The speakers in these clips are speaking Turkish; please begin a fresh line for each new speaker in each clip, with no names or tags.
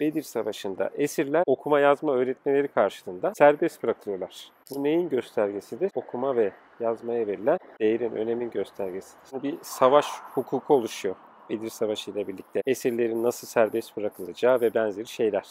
Bedir Savaşı'nda esirler okuma yazma öğretmenleri karşılığında serbest bırakılıyorlar. Bu neyin göstergesidir? Okuma ve yazmaya verilen değerin, önemin göstergesidir. bir savaş hukuku oluşuyor. Bedir Savaşı ile birlikte esirlerin nasıl serbest bırakılacağı ve benzeri şeyler.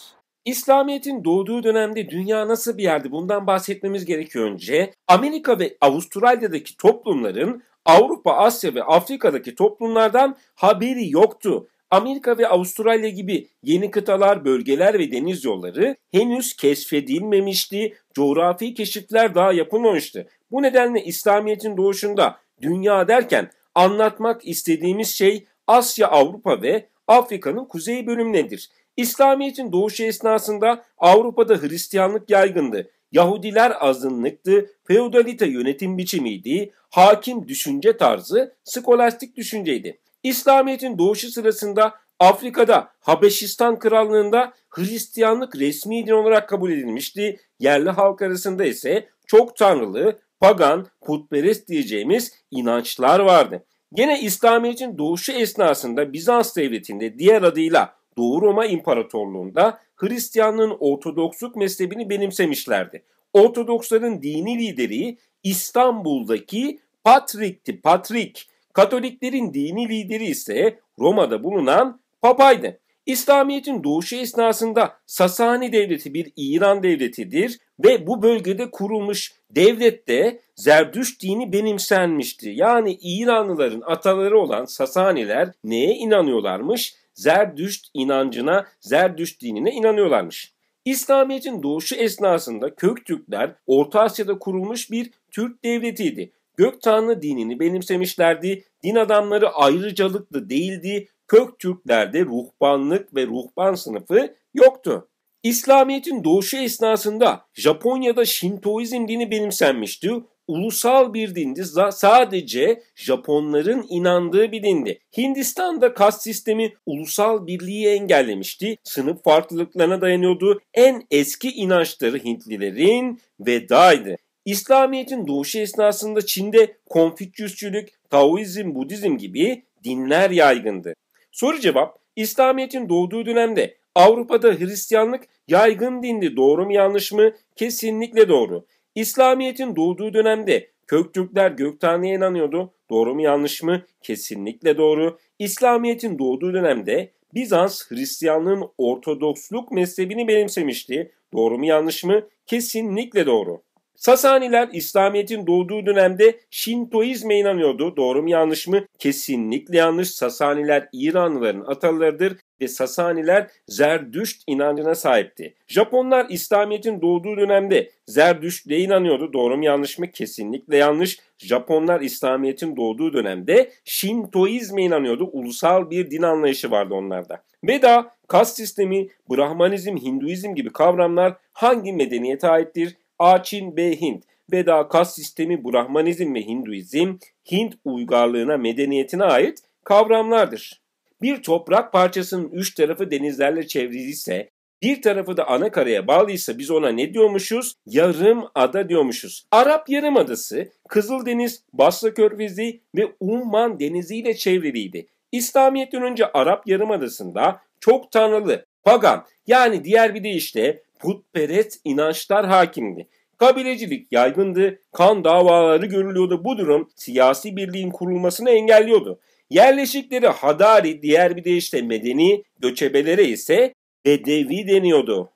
İslamiyet'in doğduğu dönemde dünya nasıl bir yerdi bundan bahsetmemiz gerekiyor önce. Amerika ve Avustralya'daki toplumların Avrupa, Asya ve Afrika'daki toplumlardan haberi yoktu. Amerika ve Avustralya gibi yeni kıtalar, bölgeler ve deniz yolları henüz keşfedilmemişti, coğrafi keşifler daha yapılmamıştı. Bu nedenle İslamiyet'in doğuşunda dünya derken anlatmak istediğimiz şey Asya, Avrupa ve Afrika'nın kuzey bölümleridir. İslamiyet'in doğuşu esnasında Avrupa'da Hristiyanlık yaygındı. Yahudiler azınlıktı, feodalite yönetim biçimiydi, hakim düşünce tarzı skolastik düşünceydi. İslamiyet'in doğuşu sırasında Afrika'da Habeşistan Krallığı'nda Hristiyanlık resmi din olarak kabul edilmişti. Yerli halk arasında ise çok tanrılı, pagan, putperest diyeceğimiz inançlar vardı. Gene İslamiyet'in doğuşu esnasında Bizans devletinde diğer adıyla Doğu Roma İmparatorluğu'nda Hristiyanlığın Ortodoksluk mezhebini benimsemişlerdi. Ortodoksların dini lideri İstanbul'daki Patrik'ti. Patrik Katoliklerin dini lideri ise Roma'da bulunan Papa'ydı. İslamiyet'in doğuşu esnasında Sasani Devleti bir İran devletidir ve bu bölgede kurulmuş devlette Zerdüşt dini benimsenmişti. Yani İranlıların ataları olan Sasaniler neye inanıyorlarmış? Zerdüşt inancına, Zerdüşt dinine inanıyorlarmış. İslamiyet'in doğuşu esnasında Köktürkler Orta Asya'da kurulmuş bir Türk devletiydi. Gök Tanrı dinini benimsemişlerdi, din adamları ayrıcalıklı değildi, kök Türklerde ruhbanlık ve ruhban sınıfı yoktu. İslamiyet'in doğuşu esnasında Japonya'da Şintoizm dini benimsenmişti. Ulusal bir dindi sadece Japonların inandığı bir dindi. Hindistan'da kast sistemi ulusal birliği engellemişti. Sınıf farklılıklarına dayanıyordu. En eski inançları Hintlilerin vedaydı. İslamiyet'in doğuşu esnasında Çin'de Konfüçyüsçülük, Taoizm, Budizm gibi dinler yaygındı. Soru cevap, İslamiyet'in doğduğu dönemde Avrupa'da Hristiyanlık yaygın dindi. Doğru mu yanlış mı? Kesinlikle doğru. İslamiyet'in doğduğu dönemde Köktürkler Göktanrı'ya inanıyordu. Doğru mu yanlış mı? Kesinlikle doğru. İslamiyet'in doğduğu dönemde Bizans Hristiyanlığın Ortodoksluk mezhebini benimsemişti. Doğru mu yanlış mı? Kesinlikle doğru. Sasaniler İslamiyet'in doğduğu dönemde Şintoizme inanıyordu. Doğru mu yanlış mı? Kesinlikle yanlış. Sasaniler İranlıların atalarıdır ve Sasaniler Zerdüşt inancına sahipti. Japonlar İslamiyet'in doğduğu dönemde Zerdüşt'e inanıyordu. Doğru mu yanlış mı? Kesinlikle yanlış. Japonlar İslamiyet'in doğduğu dönemde Şintoizme inanıyordu. Ulusal bir din anlayışı vardı onlarda. Veda, kas sistemi, Brahmanizm, Hinduizm gibi kavramlar hangi medeniyete aittir? Açin, B. Hint. Veda kas sistemi Brahmanizm ve Hinduizm, Hint uygarlığına medeniyetine ait kavramlardır. Bir toprak parçasının üç tarafı denizlerle çevriliyse, bir tarafı da ana karaya bağlıysa biz ona ne diyormuşuz? Yarım ada diyormuşuz. Arap Yarımadası, Kızıldeniz, Basra Körfezi ve Umman Denizi ile çevriliydi. İslamiyet'ten önce Arap Yarımadası'nda çok tanrılı, pagan yani diğer bir deyişle putperest inançlar hakimdi. Kabilecilik yaygındı, kan davaları görülüyordu. Bu durum siyasi birliğin kurulmasını engelliyordu. Yerleşikleri Hadari diğer bir deyişle medeni, göçebelere ise Bedevi deniyordu.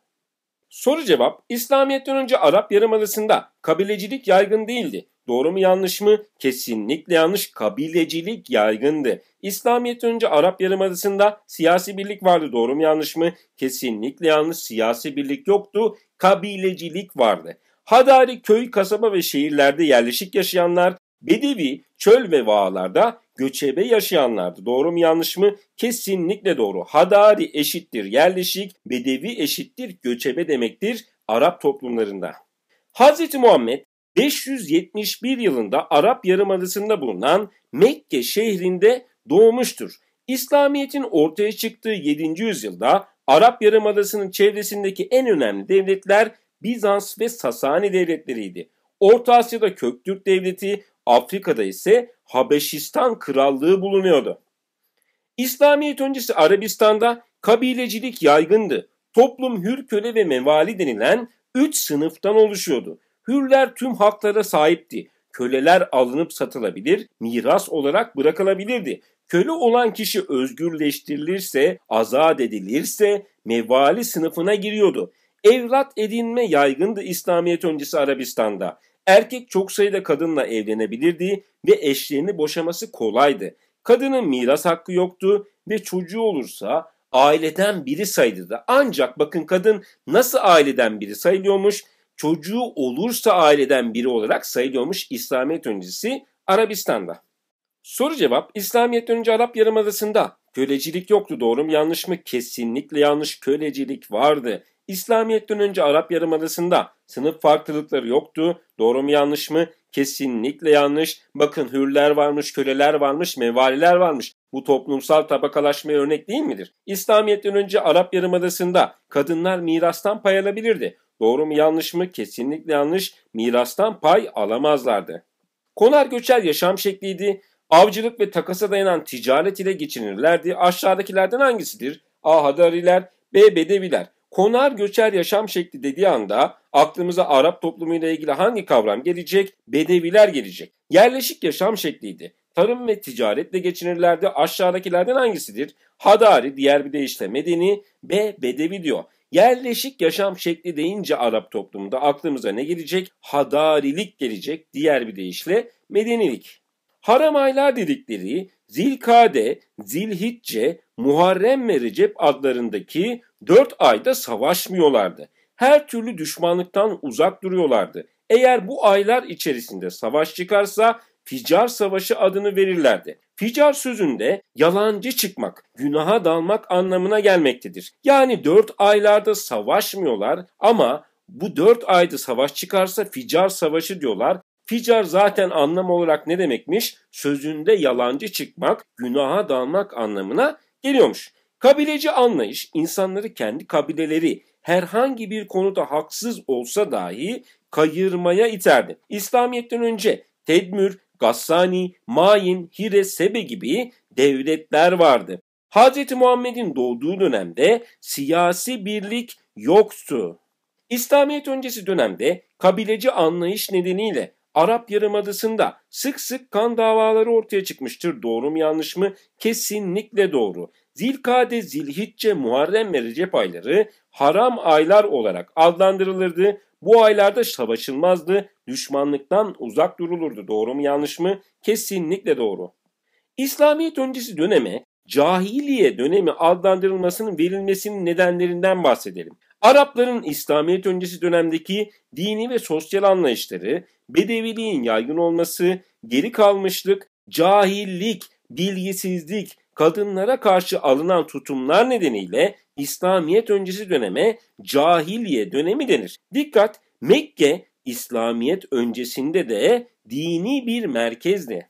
Soru cevap, İslamiyet'ten önce Arap Yarımadası'nda kabilecilik yaygın değildi. Doğru mu yanlış mı? Kesinlikle yanlış. Kabilecilik yaygındı. İslamiyet önce Arap Yarımadası'nda siyasi birlik vardı. Doğru mu yanlış mı? Kesinlikle yanlış. Siyasi birlik yoktu. Kabilecilik vardı. Hadari köy, kasaba ve şehirlerde yerleşik yaşayanlar Bedevi, çöl ve vağalarda göçebe yaşayanlardı. Doğru mu yanlış mı? Kesinlikle doğru. Hadari eşittir yerleşik, bedevi eşittir göçebe demektir Arap toplumlarında. Hz. Muhammed 571 yılında Arap Yarımadası'nda bulunan Mekke şehrinde doğmuştur. İslamiyet'in ortaya çıktığı 7. yüzyılda Arap Yarımadası'nın çevresindeki en önemli devletler Bizans ve Sasani devletleriydi. Orta Asya'da Köktürk devleti, Afrika'da ise Habeşistan Krallığı bulunuyordu. İslamiyet öncesi Arabistan'da kabilecilik yaygındı. Toplum hür köle ve mevali denilen üç sınıftan oluşuyordu. Hürler tüm haklara sahipti. Köleler alınıp satılabilir, miras olarak bırakılabilirdi. Köle olan kişi özgürleştirilirse, azat edilirse mevali sınıfına giriyordu. Evlat edinme yaygındı İslamiyet öncesi Arabistan'da. Erkek çok sayıda kadınla evlenebilirdi ve eşlerini boşaması kolaydı. Kadının miras hakkı yoktu ve çocuğu olursa aileden biri sayılırdı. Ancak bakın kadın nasıl aileden biri sayılıyormuş? Çocuğu olursa aileden biri olarak sayılıyormuş İslamiyet öncesi Arabistan'da. Soru cevap İslamiyet önce Arap Yarımadası'nda kölecilik yoktu doğru mu yanlış mı? Kesinlikle yanlış kölecilik vardı. İslamiyet'ten önce Arap Yarımadası'nda sınıf farklılıkları yoktu. Doğru mu yanlış mı? Kesinlikle yanlış. Bakın hürler varmış, köleler varmış, mevaliler varmış. Bu toplumsal tabakalaşmaya örnek değil midir? İslamiyet'ten önce Arap Yarımadası'nda kadınlar mirastan pay alabilirdi. Doğru mu yanlış mı? Kesinlikle yanlış. Mirastan pay alamazlardı. Konar göçer yaşam şekliydi. Avcılık ve takasa dayanan ticaret ile geçinirlerdi. Aşağıdakilerden hangisidir? A. Hadariler, B. Bedeviler. Konar göçer yaşam şekli dediği anda aklımıza Arap toplumuyla ilgili hangi kavram gelecek? Bedeviler gelecek. Yerleşik yaşam şekliydi. Tarım ve ticaretle geçinirlerdi. Aşağıdakilerden hangisidir? Hadari diğer bir deyişle medeni B. Bedevi diyor. Yerleşik yaşam şekli deyince Arap toplumunda aklımıza ne gelecek? Hadarilik gelecek. Diğer bir deyişle medenilik. Haram aylar dedikleri Zilkade, Zilhicce, Muharrem ve Recep adlarındaki dört ayda savaşmıyorlardı. Her türlü düşmanlıktan uzak duruyorlardı. Eğer bu aylar içerisinde savaş çıkarsa Ficar Savaşı adını verirlerdi. Ficar sözünde yalancı çıkmak, günaha dalmak anlamına gelmektedir. Yani dört aylarda savaşmıyorlar ama bu dört ayda savaş çıkarsa Ficar Savaşı diyorlar Ficar zaten anlam olarak ne demekmiş? Sözünde yalancı çıkmak, günaha dalmak anlamına geliyormuş. Kabileci anlayış insanları kendi kabileleri herhangi bir konuda haksız olsa dahi kayırmaya iterdi. İslamiyet'ten önce Tedmür, Gassani, Mayin, Hire, Sebe gibi devletler vardı. Hz. Muhammed'in doğduğu dönemde siyasi birlik yoktu. İslamiyet öncesi dönemde kabileci anlayış nedeniyle Arap Yarımadası'nda sık sık kan davaları ortaya çıkmıştır. Doğru mu yanlış mı? Kesinlikle doğru. Zilkade, Zilhicce, Muharrem ve Recep ayları haram aylar olarak adlandırılırdı. Bu aylarda savaşılmazdı, düşmanlıktan uzak durulurdu. Doğru mu yanlış mı? Kesinlikle doğru. İslamiyet öncesi döneme cahiliye dönemi adlandırılmasının verilmesinin nedenlerinden bahsedelim. Arapların İslamiyet öncesi dönemdeki dini ve sosyal anlayışları, bedeviliğin yaygın olması, geri kalmışlık, cahillik, bilgisizlik, kadınlara karşı alınan tutumlar nedeniyle İslamiyet öncesi döneme cahiliye dönemi denir. Dikkat! Mekke İslamiyet öncesinde de dini bir merkezdi.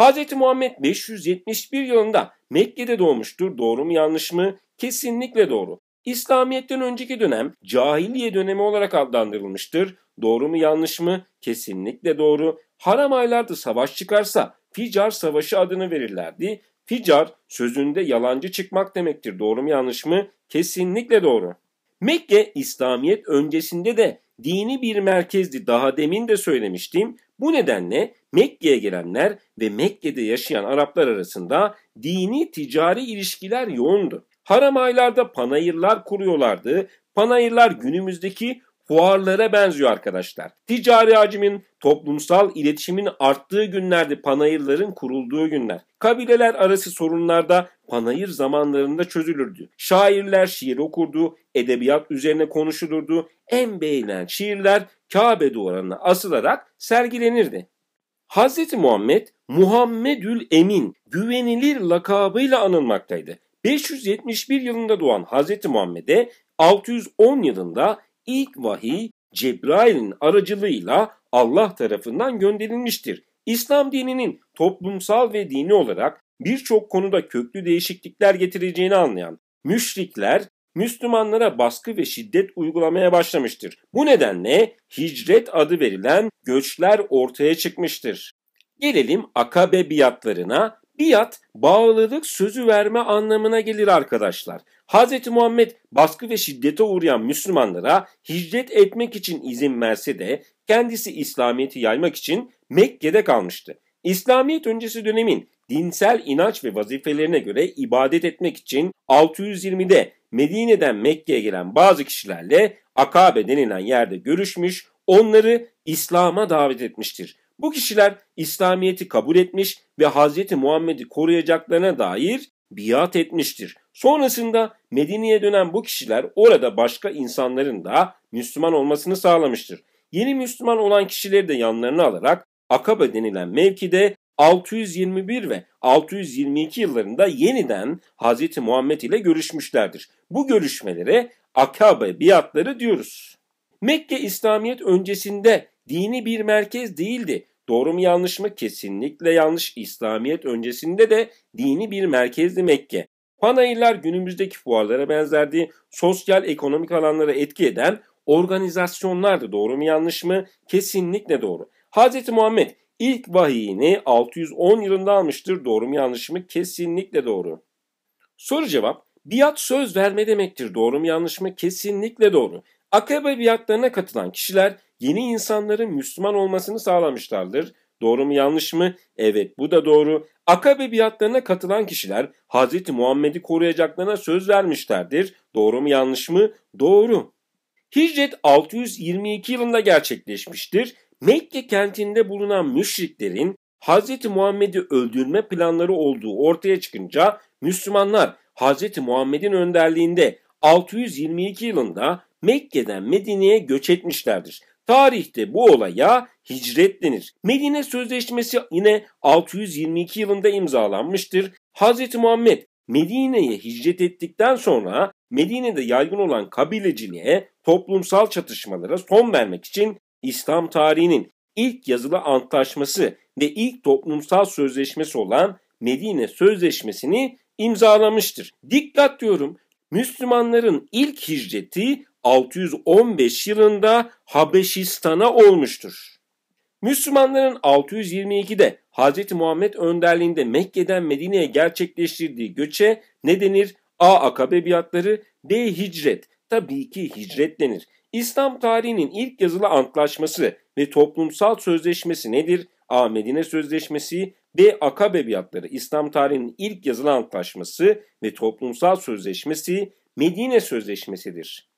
Hz. Muhammed 571 yılında Mekke'de doğmuştur. Doğru mu yanlış mı? Kesinlikle doğru. İslamiyet'ten önceki dönem cahiliye dönemi olarak adlandırılmıştır. Doğru mu yanlış mı? Kesinlikle doğru. Haram aylarda savaş çıkarsa Ficar Savaşı adını verirlerdi. Ficar sözünde yalancı çıkmak demektir. Doğru mu yanlış mı? Kesinlikle doğru. Mekke İslamiyet öncesinde de dini bir merkezdi. Daha demin de söylemiştim. Bu nedenle Mekke'ye gelenler ve Mekke'de yaşayan Araplar arasında dini ticari ilişkiler yoğundu. Haram aylarda panayırlar kuruyorlardı. Panayırlar günümüzdeki fuarlara benziyor arkadaşlar. Ticari hacmin, toplumsal iletişimin arttığı günlerdi panayırların kurulduğu günler. Kabileler arası sorunlarda panayır zamanlarında çözülürdü. Şairler şiir okurdu, edebiyat üzerine konuşulurdu. En beğenilen şiirler Kabe duvarına asılarak sergilenirdi. Hz. Muhammed, Muhammedül Emin, güvenilir lakabıyla anılmaktaydı. 571 yılında doğan Hz. Muhammed'e 610 yılında ilk vahiy Cebrail'in aracılığıyla Allah tarafından gönderilmiştir. İslam dininin toplumsal ve dini olarak birçok konuda köklü değişiklikler getireceğini anlayan müşrikler Müslümanlara baskı ve şiddet uygulamaya başlamıştır. Bu nedenle hicret adı verilen göçler ortaya çıkmıştır. Gelelim akabe biatlarına biat bağlılık sözü verme anlamına gelir arkadaşlar. Hz. Muhammed baskı ve şiddete uğrayan Müslümanlara hicret etmek için izin verse de kendisi İslamiyet'i yaymak için Mekke'de kalmıştı. İslamiyet öncesi dönemin dinsel inanç ve vazifelerine göre ibadet etmek için 620'de Medine'den Mekke'ye gelen bazı kişilerle Akabe denilen yerde görüşmüş, onları İslam'a davet etmiştir. Bu kişiler İslamiyet'i kabul etmiş ve Hz. Muhammed'i koruyacaklarına dair biat etmiştir. Sonrasında Medine'ye dönen bu kişiler orada başka insanların da Müslüman olmasını sağlamıştır. Yeni Müslüman olan kişileri de yanlarına alarak Akabe denilen mevkide 621 ve 622 yıllarında yeniden Hz. Muhammed ile görüşmüşlerdir. Bu görüşmelere Akabe biatları diyoruz. Mekke İslamiyet öncesinde dini bir merkez değildi. Doğru mu yanlış mı? Kesinlikle yanlış. İslamiyet öncesinde de dini bir merkezdi Mekke. Panayırlar günümüzdeki fuarlara benzerdi. Sosyal ekonomik alanlara etki eden organizasyonlardı. Doğru mu yanlış mı? Kesinlikle doğru. Hz. Muhammed ilk vahiyini 610 yılında almıştır. Doğru mu yanlış mı? Kesinlikle doğru. Soru cevap. Biat söz verme demektir. Doğru mu yanlış mı? Kesinlikle doğru. Akabe biatlarına katılan kişiler yeni insanların Müslüman olmasını sağlamışlardır. Doğru mu yanlış mı? Evet bu da doğru. Akabe biatlarına katılan kişiler Hz. Muhammed'i koruyacaklarına söz vermişlerdir. Doğru mu yanlış mı? Doğru. Hicret 622 yılında gerçekleşmiştir. Mekke kentinde bulunan müşriklerin Hz. Muhammed'i öldürme planları olduğu ortaya çıkınca Müslümanlar Hz. Muhammed'in önderliğinde 622 yılında Mekke'den Medine'ye göç etmişlerdir. Tarihte bu olaya hicret denir. Medine Sözleşmesi yine 622 yılında imzalanmıştır. Hz. Muhammed Medine'ye hicret ettikten sonra Medine'de yaygın olan kabileciliğe, toplumsal çatışmalara son vermek için İslam tarihinin ilk yazılı antlaşması ve ilk toplumsal sözleşmesi olan Medine Sözleşmesi'ni imzalamıştır. Dikkat diyorum. Müslümanların ilk hicreti 615 yılında Habeşistan'a olmuştur. Müslümanların 622'de Hz. Muhammed önderliğinde Mekke'den Medine'ye gerçekleştirdiği göçe ne denir? A. Akabe biatları, D. Hicret. Tabii ki hicret denir. İslam tarihinin ilk yazılı antlaşması ve toplumsal sözleşmesi nedir? A. Medine Sözleşmesi, B. Akabe biatları. İslam tarihinin ilk yazılı antlaşması ve toplumsal sözleşmesi Medine Sözleşmesidir.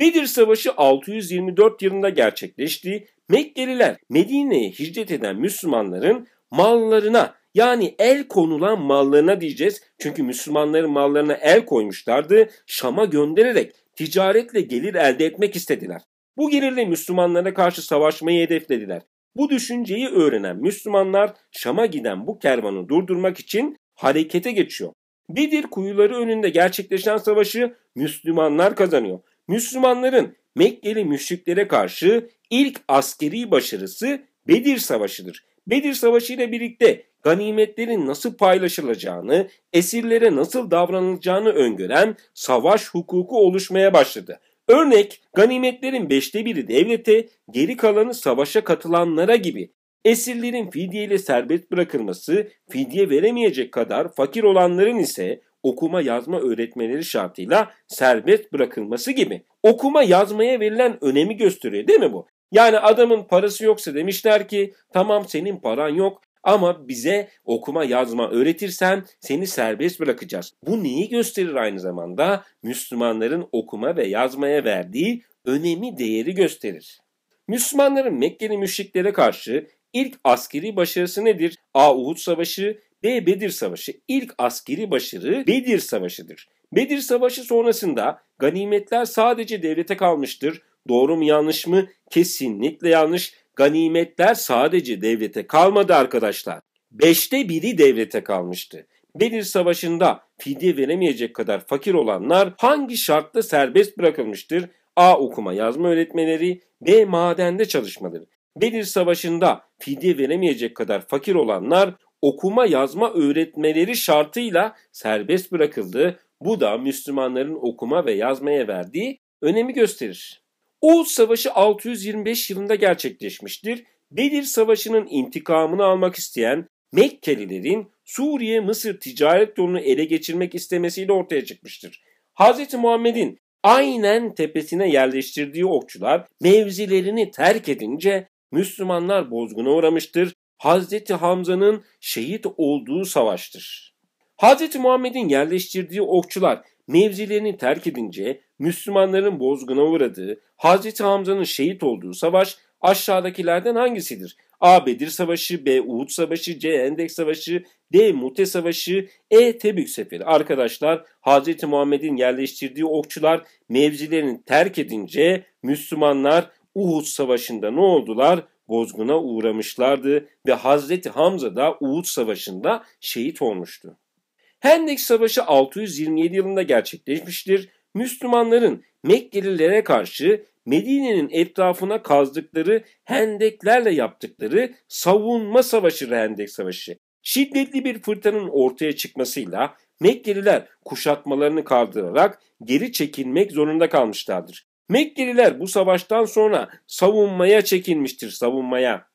Bedir Savaşı 624 yılında gerçekleşti. Mekkeliler Medine'ye hicret eden Müslümanların mallarına yani el konulan mallarına diyeceğiz. Çünkü Müslümanların mallarına el koymuşlardı. Şam'a göndererek ticaretle gelir elde etmek istediler. Bu gelirle Müslümanlara karşı savaşmayı hedeflediler. Bu düşünceyi öğrenen Müslümanlar Şam'a giden bu kervanı durdurmak için harekete geçiyor. Bedir kuyuları önünde gerçekleşen savaşı Müslümanlar kazanıyor. Müslümanların Mekkeli müşriklere karşı ilk askeri başarısı Bedir Savaşı'dır. Bedir Savaşı ile birlikte ganimetlerin nasıl paylaşılacağını, esirlere nasıl davranılacağını öngören savaş hukuku oluşmaya başladı. Örnek ganimetlerin beşte biri devlete, geri kalanı savaşa katılanlara gibi. Esirlerin fidye ile serbest bırakılması, fidye veremeyecek kadar fakir olanların ise okuma yazma öğretmeleri şartıyla serbest bırakılması gibi. Okuma yazmaya verilen önemi gösteriyor değil mi bu? Yani adamın parası yoksa demişler ki tamam senin paran yok ama bize okuma yazma öğretirsen seni serbest bırakacağız. Bu neyi gösterir aynı zamanda? Müslümanların okuma ve yazmaya verdiği önemi değeri gösterir. Müslümanların Mekkeli müşriklere karşı ilk askeri başarısı nedir? A. Uhud Savaşı D. Bedir Savaşı ilk askeri başarı Bedir Savaşı'dır. Bedir Savaşı sonrasında ganimetler sadece devlete kalmıştır. Doğru mu yanlış mı? Kesinlikle yanlış. Ganimetler sadece devlete kalmadı arkadaşlar. Beşte biri devlete kalmıştı. Bedir Savaşı'nda fidye veremeyecek kadar fakir olanlar hangi şartla serbest bırakılmıştır? A. Okuma yazma öğretmeleri, B. Madende çalışmaları. Bedir Savaşı'nda fidye veremeyecek kadar fakir olanlar okuma yazma öğretmeleri şartıyla serbest bırakıldı. Bu da Müslümanların okuma ve yazmaya verdiği önemi gösterir. Oğuz Savaşı 625 yılında gerçekleşmiştir. Bedir Savaşı'nın intikamını almak isteyen Mekkelilerin Suriye-Mısır ticaret yolunu ele geçirmek istemesiyle ortaya çıkmıştır. Hz. Muhammed'in aynen tepesine yerleştirdiği okçular mevzilerini terk edince Müslümanlar bozguna uğramıştır Hazreti Hamza'nın şehit olduğu savaştır. Hazreti Muhammed'in yerleştirdiği okçular mevzilerini terk edince Müslümanların bozguna uğradığı Hazreti Hamza'nın şehit olduğu savaş aşağıdakilerden hangisidir? A. Bedir Savaşı, B. Uhud Savaşı, C. Endek Savaşı, D. Mute Savaşı, E. Tebük Seferi. Arkadaşlar Hz. Muhammed'in yerleştirdiği okçular mevzilerini terk edince Müslümanlar Uhud Savaşı'nda ne oldular? bozguna uğramışlardı ve Hazreti Hamza da Uğut Savaşı'nda şehit olmuştu. Hendek Savaşı 627 yılında gerçekleşmiştir. Müslümanların Mekkelilere karşı Medine'nin etrafına kazdıkları hendeklerle yaptıkları savunma savaşı Hendek Savaşı. Şiddetli bir fırtınanın ortaya çıkmasıyla Mekkeliler kuşatmalarını kaldırarak geri çekilmek zorunda kalmışlardır. Mekkeliler bu savaştan sonra savunmaya çekilmiştir, savunmaya.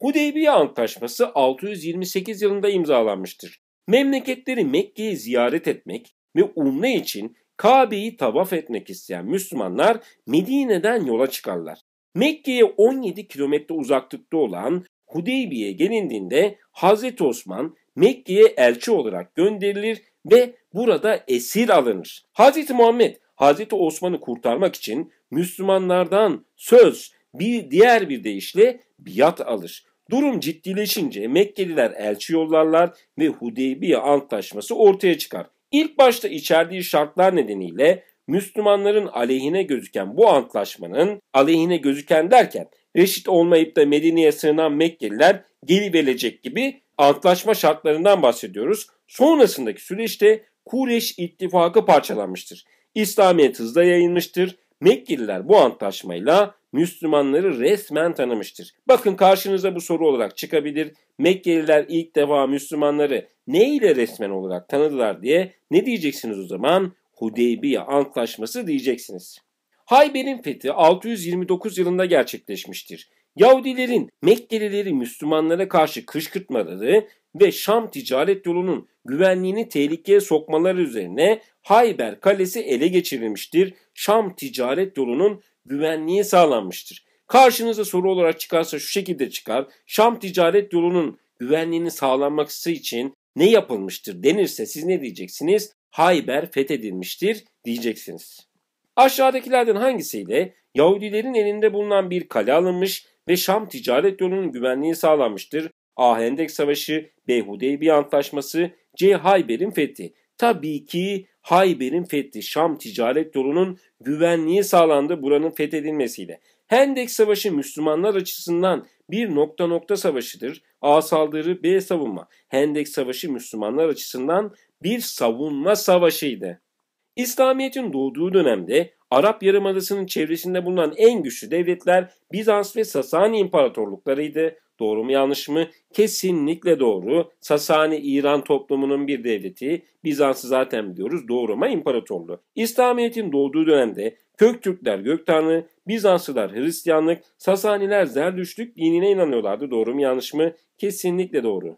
Hudeybiye Antlaşması 628 yılında imzalanmıştır. Memleketleri Mekke'yi ziyaret etmek ve umre için Kabe'yi tavaf etmek isteyen Müslümanlar Medine'den yola çıkarlar. Mekke'ye 17 kilometre uzaklıkta olan Hudeybiye gelindiğinde Hazreti Osman Mekke'ye elçi olarak gönderilir ve burada esir alınır. Hazreti Muhammed Hazreti Osman'ı kurtarmak için Müslümanlardan söz bir diğer bir deyişle biat alır. Durum ciddileşince Mekkeliler elçi yollarlar ve Hudeybiye Antlaşması ortaya çıkar. İlk başta içerdiği şartlar nedeniyle Müslümanların aleyhine gözüken bu antlaşmanın aleyhine gözüken derken reşit olmayıp da Medine'ye sığınan Mekkeliler geri gelecek gibi antlaşma şartlarından bahsediyoruz. Sonrasındaki süreçte Kureş ittifakı parçalanmıştır. İslamiyet hızla yayılmıştır. Mekkeliler bu antlaşmayla Müslümanları resmen tanımıştır. Bakın karşınıza bu soru olarak çıkabilir. Mekkeliler ilk defa Müslümanları ne ile resmen olarak tanıdılar diye ne diyeceksiniz o zaman? Hudeybiye Antlaşması diyeceksiniz. Hayber'in fethi 629 yılında gerçekleşmiştir. Yahudilerin Mekkelileri Müslümanlara karşı kışkırtmaları ve Şam ticaret yolunun güvenliğini tehlikeye sokmaları üzerine Hayber kalesi ele geçirilmiştir. Şam ticaret yolunun güvenliği sağlanmıştır. Karşınıza soru olarak çıkarsa şu şekilde çıkar. Şam ticaret yolunun güvenliğini sağlanması için ne yapılmıştır denirse siz ne diyeceksiniz? Hayber fethedilmiştir diyeceksiniz. Aşağıdakilerden hangisiyle Yahudilerin elinde bulunan bir kale alınmış ve Şam ticaret yolunun güvenliği sağlanmıştır? A. Hendek Savaşı, B. Hudeybiye Antlaşması, C. Hayber'in fethi. Tabii ki Hayber'in fethi Şam ticaret yolunun güvenliği sağlandı buranın fethedilmesiyle. Hendek Savaşı Müslümanlar açısından bir nokta nokta savaşıdır. A saldırı B savunma. Hendek Savaşı Müslümanlar açısından bir savunma savaşıydı. İslamiyet'in doğduğu dönemde Arap Yarımadası'nın çevresinde bulunan en güçlü devletler Bizans ve Sasani imparatorluklarıydı. Doğru mu yanlış mı? Kesinlikle doğru. Sasani İran toplumunun bir devleti. Bizans'ı zaten biliyoruz. doğru Roma İmparatorluğu. İslamiyet'in doğduğu dönemde Göktürkler Gök Tanrı, Bizanslılar Hristiyanlık, Sasaniler Zerdüştlük dinine inanıyorlardı. Doğru mu yanlış mı? Kesinlikle doğru.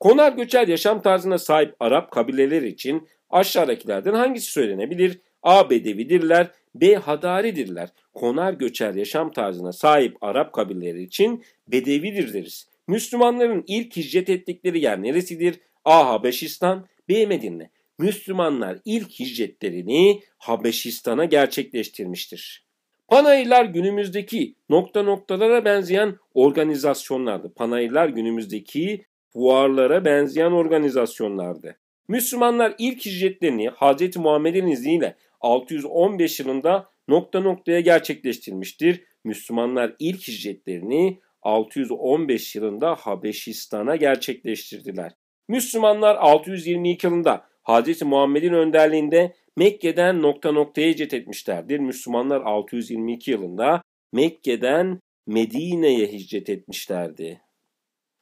Konar göçer yaşam tarzına sahip Arap kabileler için aşağıdakilerden hangisi söylenebilir? A. Bedevidirler, B. Hadaridirler. Konar göçer yaşam tarzına sahip Arap kabileleri için Bedevidir deriz. Müslümanların ilk hicret ettikleri yer neresidir? A. Habeşistan, B. Medine. Müslümanlar ilk hicretlerini Habeşistan'a gerçekleştirmiştir. Panayırlar günümüzdeki nokta noktalara benzeyen organizasyonlardı. Panayırlar günümüzdeki fuarlara benzeyen organizasyonlardı. Müslümanlar ilk hicretlerini Hz. Muhammed'in izniyle 615 yılında nokta noktaya gerçekleştirmiştir. Müslümanlar ilk hicretlerini 615 yılında Habeşistan'a gerçekleştirdiler. Müslümanlar 622 yılında Hz. Muhammed'in önderliğinde Mekke'den nokta noktaya hicret etmişlerdir. Müslümanlar 622 yılında Mekke'den Medine'ye hicret etmişlerdi.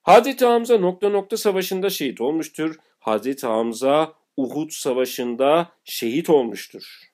Hz. Hamza nokta nokta savaşında şehit olmuştur. Hz. Hamza Uhud savaşında şehit olmuştur.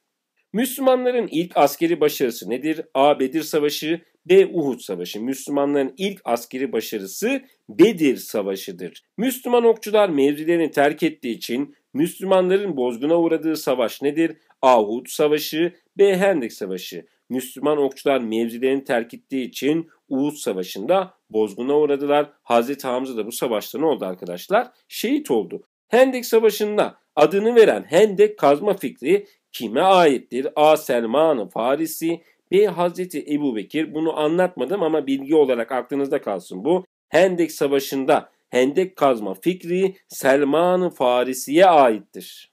Müslümanların ilk askeri başarısı nedir? A. Bedir Savaşı, B. Uhud Savaşı. Müslümanların ilk askeri başarısı Bedir Savaşı'dır. Müslüman okçular mevzilerini terk ettiği için Müslümanların bozguna uğradığı savaş nedir? A. Uhud Savaşı, B. Hendek Savaşı. Müslüman okçular mevzilerini terk ettiği için Uhud Savaşı'nda bozguna uğradılar. Hazreti Hamza da bu savaşta ne oldu arkadaşlar? Şehit oldu. Hendek Savaşı'nda adını veren Hendek kazma fikri kime aittir? A. Selman-ı Farisi, B. Hazreti Ebu Bekir. Bunu anlatmadım ama bilgi olarak aklınızda kalsın bu. Hendek Savaşı'nda hendek kazma fikri Selman-ı Farisi'ye aittir.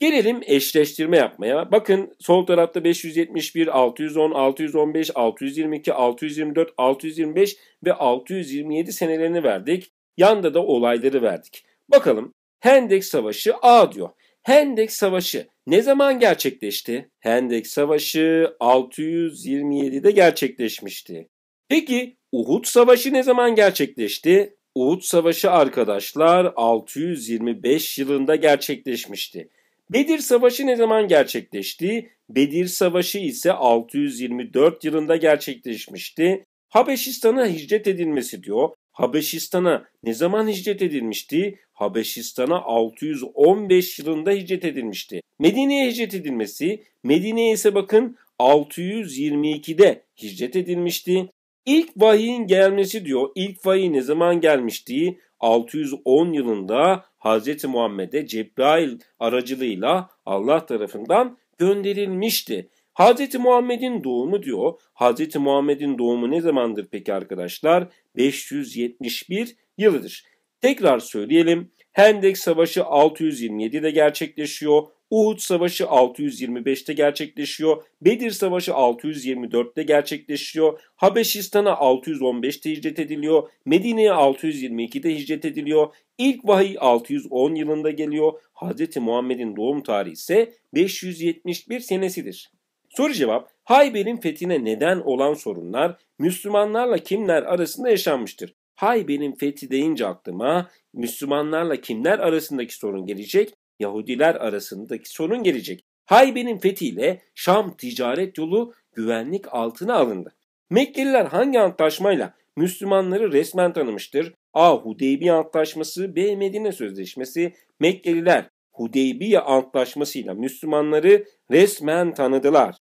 Gelelim eşleştirme yapmaya. Bakın sol tarafta 571, 610, 615, 622, 624, 625 ve 627 senelerini verdik. Yanda da olayları verdik. Bakalım Hendek Savaşı A diyor. Hendek Savaşı ne zaman gerçekleşti? Hendek Savaşı 627'de gerçekleşmişti. Peki Uhud Savaşı ne zaman gerçekleşti? Uhud Savaşı arkadaşlar 625 yılında gerçekleşmişti. Bedir Savaşı ne zaman gerçekleşti? Bedir Savaşı ise 624 yılında gerçekleşmişti. Habeşistan'a hicret edilmesi diyor. Habeşistan'a ne zaman hicret edilmişti? Habeşistan'a 615 yılında hicret edilmişti. Medine'ye hicret edilmesi, Medine'ye ise bakın 622'de hicret edilmişti. İlk vahiyin gelmesi diyor. İlk vahiy ne zaman gelmişti? 610 yılında Hz. Muhammed'e Cebrail aracılığıyla Allah tarafından gönderilmişti. Hz. Muhammed'in doğumu diyor. Hz. Muhammed'in doğumu ne zamandır peki arkadaşlar? 571 yılıdır. Tekrar söyleyelim. Hendek Savaşı 627'de gerçekleşiyor. Uhud Savaşı 625'te gerçekleşiyor. Bedir Savaşı 624'te gerçekleşiyor. Habeşistan'a 615'te hicret ediliyor. Medine'ye 622'de hicret ediliyor. İlk vahiy 610 yılında geliyor. Hz. Muhammed'in doğum tarihi ise 571 senesidir. Soru cevap Hayber'in fethine neden olan sorunlar Müslümanlarla kimler arasında yaşanmıştır? Hayber'in fethi deyince aklıma Müslümanlarla kimler arasındaki sorun gelecek? Yahudiler arasındaki sorun gelecek. Haybe'nin fethiyle Şam ticaret yolu güvenlik altına alındı. Mekkeliler hangi antlaşmayla Müslümanları resmen tanımıştır? A. Hudeybiye Antlaşması, B. Medine Sözleşmesi, Mekkeliler Hudeybiye Antlaşması'yla Müslümanları resmen tanıdılar.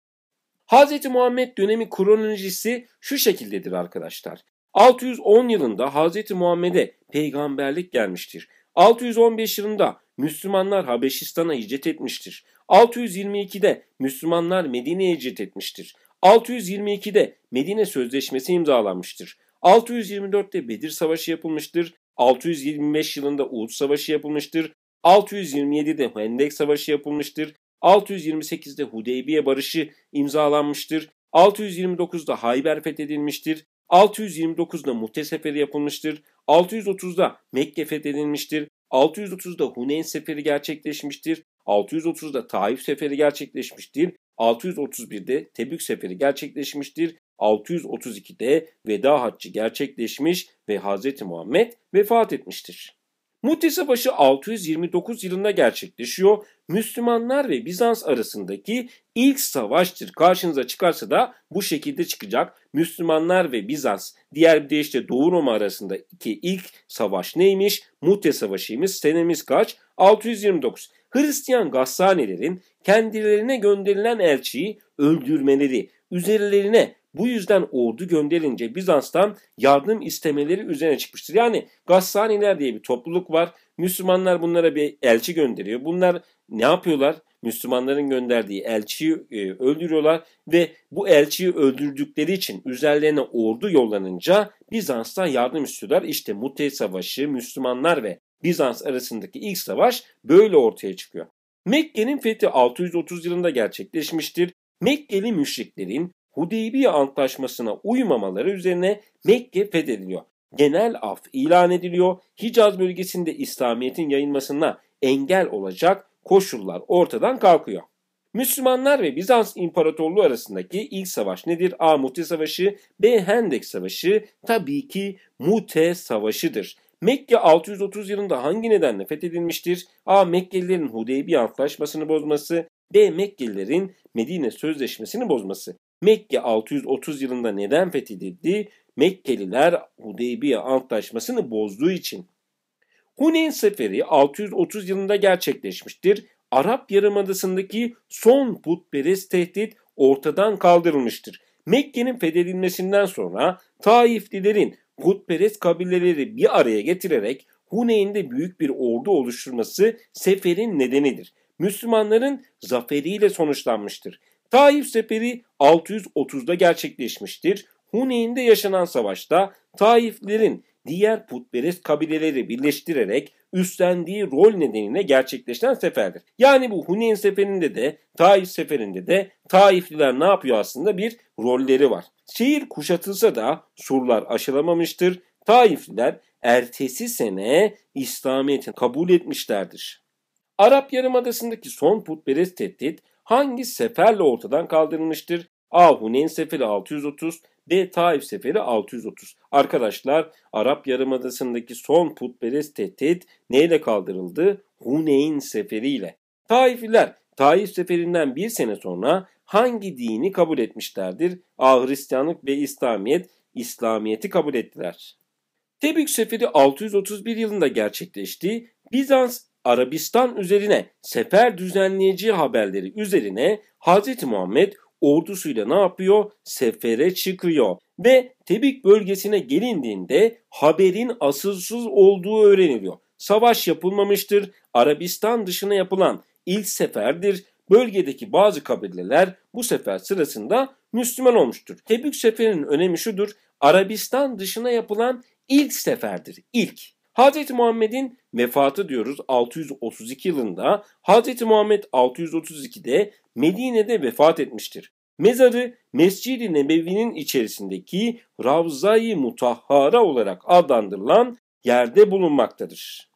Hz. Muhammed dönemi kronolojisi şu şekildedir arkadaşlar. 610 yılında Hz. Muhammed'e peygamberlik gelmiştir. 615 yılında Müslümanlar Habeşistan'a hicret etmiştir. 622'de Müslümanlar Medine'ye hicret etmiştir. 622'de Medine Sözleşmesi imzalanmıştır. 624'te Bedir Savaşı yapılmıştır. 625 yılında Uhud Savaşı yapılmıştır. 627'de Hendek Savaşı yapılmıştır. 628'de Hudeybiye Barışı imzalanmıştır. 629'da Hayber fethedilmiştir. 629'da Muhte Seferi yapılmıştır. 630'da Mekke fethedilmiştir. 630'da Huneyn Seferi gerçekleşmiştir. 630'da Taif Seferi gerçekleşmiştir. 631'de Tebük Seferi gerçekleşmiştir. 632'de Veda Haccı gerçekleşmiş ve Hz. Muhammed vefat etmiştir. Muti Savaşı 629 yılında gerçekleşiyor. Müslümanlar ve Bizans arasındaki ilk savaştır. Karşınıza çıkarsa da bu şekilde çıkacak. Müslümanlar ve Bizans diğer bir deyişle Doğu Roma arasındaki ilk savaş neymiş? Mute Savaşı'ymış. Senemiz kaç? 629. Hristiyan Gassanelerin kendilerine gönderilen elçiyi öldürmeleri, üzerlerine bu yüzden ordu gönderince Bizans'tan yardım istemeleri üzerine çıkmıştır. Yani Gassaniler diye bir topluluk var. Müslümanlar bunlara bir elçi gönderiyor. Bunlar ne yapıyorlar? Müslümanların gönderdiği elçiyi e, öldürüyorlar ve bu elçiyi öldürdükleri için üzerlerine ordu yollanınca Bizans'tan yardım istiyorlar. İşte Mute Savaşı, Müslümanlar ve Bizans arasındaki ilk savaş böyle ortaya çıkıyor. Mekke'nin fethi 630 yılında gerçekleşmiştir. Mekkeli müşriklerin Hudeybiye Antlaşması'na uymamaları üzerine Mekke fethediliyor. Genel af ilan ediliyor. Hicaz bölgesinde İslamiyet'in yayılmasına engel olacak koşullar ortadan kalkıyor. Müslümanlar ve Bizans İmparatorluğu arasındaki ilk savaş nedir? A. Mute Savaşı, B. Hendek Savaşı, tabii ki Mute Savaşı'dır. Mekke 630 yılında hangi nedenle fethedilmiştir? A. Mekkelilerin Hudeybiye Antlaşması'nı bozması, B. Mekkelilerin Medine Sözleşmesi'ni bozması. Mekke 630 yılında neden fethedildi? Mekkeliler Hudeybiye antlaşmasını bozduğu için. Huneyn seferi 630 yılında gerçekleşmiştir. Arap Yarımadası'ndaki son putperest tehdit ortadan kaldırılmıştır. Mekke'nin fethedilmesinden sonra Taiflilerin putperest kabileleri bir araya getirerek Huneyn'de büyük bir ordu oluşturması seferin nedenidir. Müslümanların zaferiyle sonuçlanmıştır. Taif seferi 630'da gerçekleşmiştir. Huneyn'de yaşanan savaşta Taiflerin diğer putperest kabileleri birleştirerek üstlendiği rol nedeniyle gerçekleşen seferdir. Yani bu Huneyn seferinde de Taif seferinde de Taifliler ne yapıyor aslında bir rolleri var. Şehir kuşatılsa da surlar aşılamamıştır. Taifliler ertesi sene İslamiyet'i kabul etmişlerdir. Arap Yarımadası'ndaki son putperest tehdit hangi seferle ortadan kaldırılmıştır? A. Huneyn seferi 630, B. Taif seferi 630. Arkadaşlar Arap Yarımadası'ndaki son putperest tehdit neyle kaldırıldı? Huneyn seferiyle. Taifliler Taif seferinden bir sene sonra hangi dini kabul etmişlerdir? A. Hristiyanlık ve İslamiyet. İslamiyet'i kabul ettiler. Tebük seferi 631 yılında gerçekleşti. Bizans Arabistan üzerine sefer düzenleyeceği haberleri üzerine Hz. Muhammed ordusuyla ne yapıyor? Sefere çıkıyor ve Tebik bölgesine gelindiğinde haberin asılsız olduğu öğreniliyor. Savaş yapılmamıştır. Arabistan dışına yapılan ilk seferdir. Bölgedeki bazı kabileler bu sefer sırasında Müslüman olmuştur. Tebük seferinin önemi şudur. Arabistan dışına yapılan ilk seferdir. İlk Hz. Muhammed'in vefatı diyoruz 632 yılında. Hz. Muhammed 632'de Medine'de vefat etmiştir. Mezarı Mescid-i Nebevi'nin içerisindeki Ravza-i Mutahhara olarak adlandırılan yerde bulunmaktadır.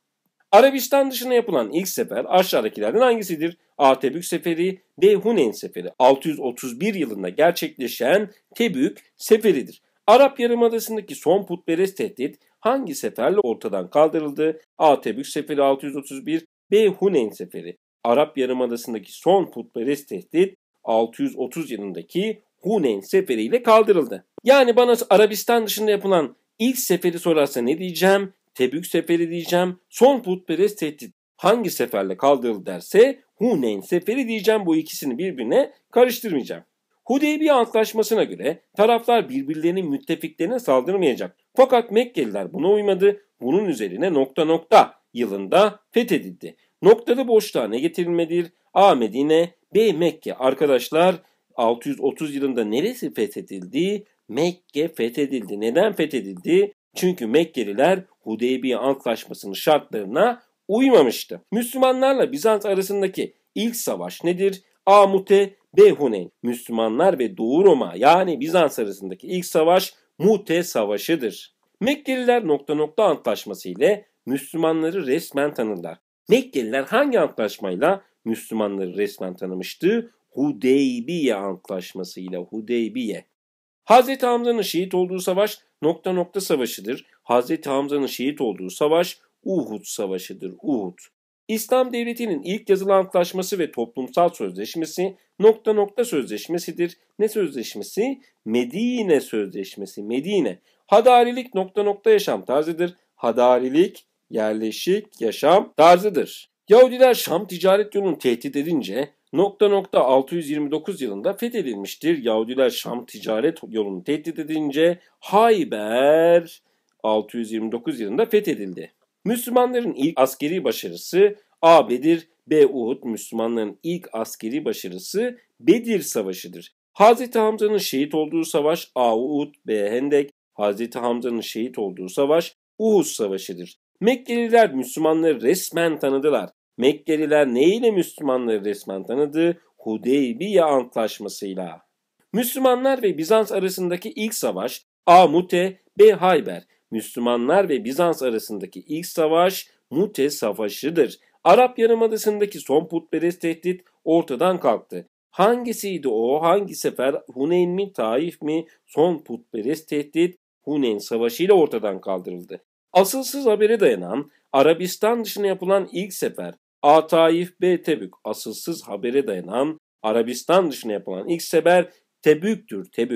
Arabistan dışına yapılan ilk sefer aşağıdakilerden hangisidir? A. Tebük Seferi, B. Huneyn Seferi 631 yılında gerçekleşen Tebük Seferidir. Arap Yarımadası'ndaki son putperest tehdit hangi seferle ortadan kaldırıldı? A. Tebük Seferi 631, B. Huneyn Seferi. Arap Yarımadası'ndaki son putperest tehdit 630 yılındaki Huneyn Seferi ile kaldırıldı. Yani bana Arabistan dışında yapılan ilk seferi sorarsa ne diyeceğim? Tebük Seferi diyeceğim. Son putperest tehdit hangi seferle kaldırıldı derse Huneyn Seferi diyeceğim. Bu ikisini birbirine karıştırmayacağım. Hudeybiye Antlaşması'na göre taraflar birbirlerinin müttefiklerine saldırmayacak. Fakat Mekkeliler buna uymadı. Bunun üzerine nokta nokta yılında fethedildi. Noktada boşluğa ne getirilmelidir? A. Medine, B. Mekke. Arkadaşlar 630 yılında neresi fethedildi? Mekke fethedildi. Neden fethedildi? Çünkü Mekkeliler Hudeybiye Antlaşması'nın şartlarına uymamıştı. Müslümanlarla Bizans arasındaki ilk savaş nedir? A. Mute, Behuneyn, Müslümanlar ve Doğu Roma yani Bizans arasındaki ilk savaş Mute Savaşı'dır. Mekkeliler nokta nokta antlaşması ile Müslümanları resmen tanırlar. Mekkeliler hangi antlaşmayla Müslümanları resmen tanımıştı? Hudeybiye antlaşması ile Hudeybiye. Hz. Hamza'nın şehit olduğu savaş nokta nokta savaşıdır. Hz. Hamza'nın şehit olduğu savaş Uhud savaşıdır. Uhud. İslam devletinin ilk yazılı antlaşması ve toplumsal sözleşmesi nokta nokta sözleşmesidir. Ne sözleşmesi? Medine sözleşmesi. Medine. Hadarilik nokta nokta yaşam tarzıdır. Hadarilik yerleşik yaşam tarzıdır. Yahudiler Şam ticaret yolunu tehdit edince nokta nokta 629 yılında fethedilmiştir. Yahudiler Şam ticaret yolunu tehdit edince Hayber 629 yılında fethedildi. Müslümanların ilk askeri başarısı A. Bedir, B. Uhud Müslümanların ilk askeri başarısı Bedir Savaşı'dır. Hazreti Hamza'nın şehit olduğu savaş A. Uhud, B. Hendek, Hazreti Hamza'nın şehit olduğu savaş Uhud Savaşı'dır. Mekkeliler Müslümanları resmen tanıdılar. Mekkeliler neyle Müslümanları resmen tanıdı? Hudeybiye Antlaşması'yla. Müslümanlar ve Bizans arasındaki ilk savaş A. Mute, B. Hayber Müslümanlar ve Bizans arasındaki ilk savaş Mute Savaşı'dır. Arap Yarımadası'ndaki son putperest tehdit ortadan kalktı. Hangisiydi o? Hangi sefer? Huneyn mi? Taif mi? Son putperest tehdit Huneyn Savaşı ile ortadan kaldırıldı. Asılsız habere dayanan Arabistan dışına yapılan ilk sefer A Taif B Tebük asılsız habere dayanan Arabistan dışına yapılan ilk sefer Tebük'tür. Tebük